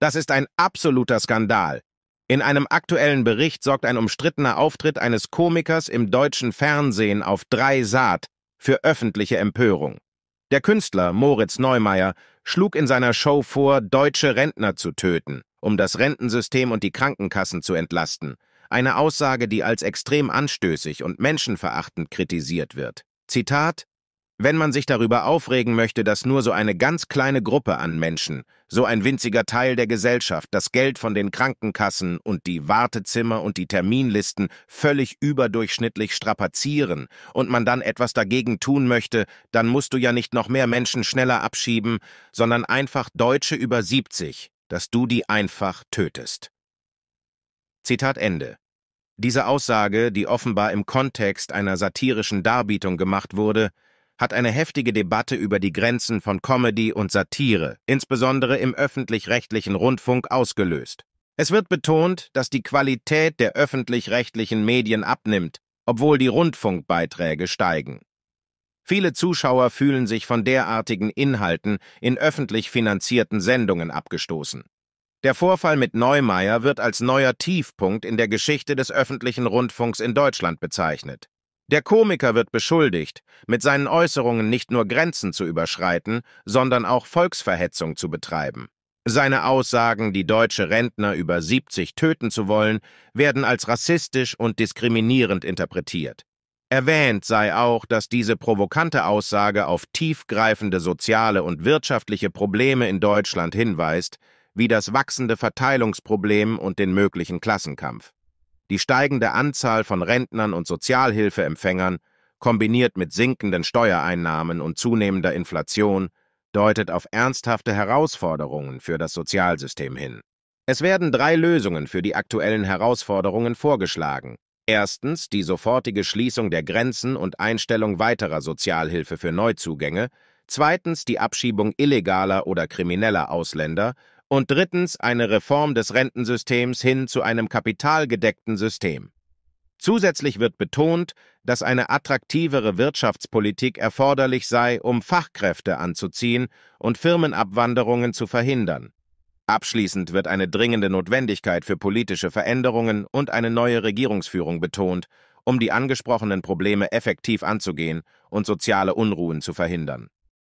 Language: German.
Das ist ein absoluter Skandal. In einem aktuellen Bericht sorgt ein umstrittener Auftritt eines Komikers im deutschen Fernsehen auf drei Saat für öffentliche Empörung. Der Künstler Moritz Neumeier schlug in seiner Show vor, deutsche Rentner zu töten, um das Rentensystem und die Krankenkassen zu entlasten. Eine Aussage, die als extrem anstößig und menschenverachtend kritisiert wird. Zitat wenn man sich darüber aufregen möchte, dass nur so eine ganz kleine Gruppe an Menschen, so ein winziger Teil der Gesellschaft, das Geld von den Krankenkassen und die Wartezimmer und die Terminlisten völlig überdurchschnittlich strapazieren und man dann etwas dagegen tun möchte, dann musst du ja nicht noch mehr Menschen schneller abschieben, sondern einfach Deutsche über 70, dass du die einfach tötest. Zitat Ende. Diese Aussage, die offenbar im Kontext einer satirischen Darbietung gemacht wurde, hat eine heftige Debatte über die Grenzen von Comedy und Satire, insbesondere im öffentlich-rechtlichen Rundfunk, ausgelöst. Es wird betont, dass die Qualität der öffentlich-rechtlichen Medien abnimmt, obwohl die Rundfunkbeiträge steigen. Viele Zuschauer fühlen sich von derartigen Inhalten in öffentlich finanzierten Sendungen abgestoßen. Der Vorfall mit Neumeier wird als neuer Tiefpunkt in der Geschichte des öffentlichen Rundfunks in Deutschland bezeichnet. Der Komiker wird beschuldigt, mit seinen Äußerungen nicht nur Grenzen zu überschreiten, sondern auch Volksverhetzung zu betreiben. Seine Aussagen, die deutsche Rentner über 70 töten zu wollen, werden als rassistisch und diskriminierend interpretiert. Erwähnt sei auch, dass diese provokante Aussage auf tiefgreifende soziale und wirtschaftliche Probleme in Deutschland hinweist, wie das wachsende Verteilungsproblem und den möglichen Klassenkampf. Die steigende Anzahl von Rentnern und Sozialhilfeempfängern, kombiniert mit sinkenden Steuereinnahmen und zunehmender Inflation, deutet auf ernsthafte Herausforderungen für das Sozialsystem hin. Es werden drei Lösungen für die aktuellen Herausforderungen vorgeschlagen. Erstens die sofortige Schließung der Grenzen und Einstellung weiterer Sozialhilfe für Neuzugänge, zweitens die Abschiebung illegaler oder krimineller Ausländer und drittens eine Reform des Rentensystems hin zu einem kapitalgedeckten System. Zusätzlich wird betont, dass eine attraktivere Wirtschaftspolitik erforderlich sei, um Fachkräfte anzuziehen und Firmenabwanderungen zu verhindern. Abschließend wird eine dringende Notwendigkeit für politische Veränderungen und eine neue Regierungsführung betont, um die angesprochenen Probleme effektiv anzugehen und soziale Unruhen zu verhindern.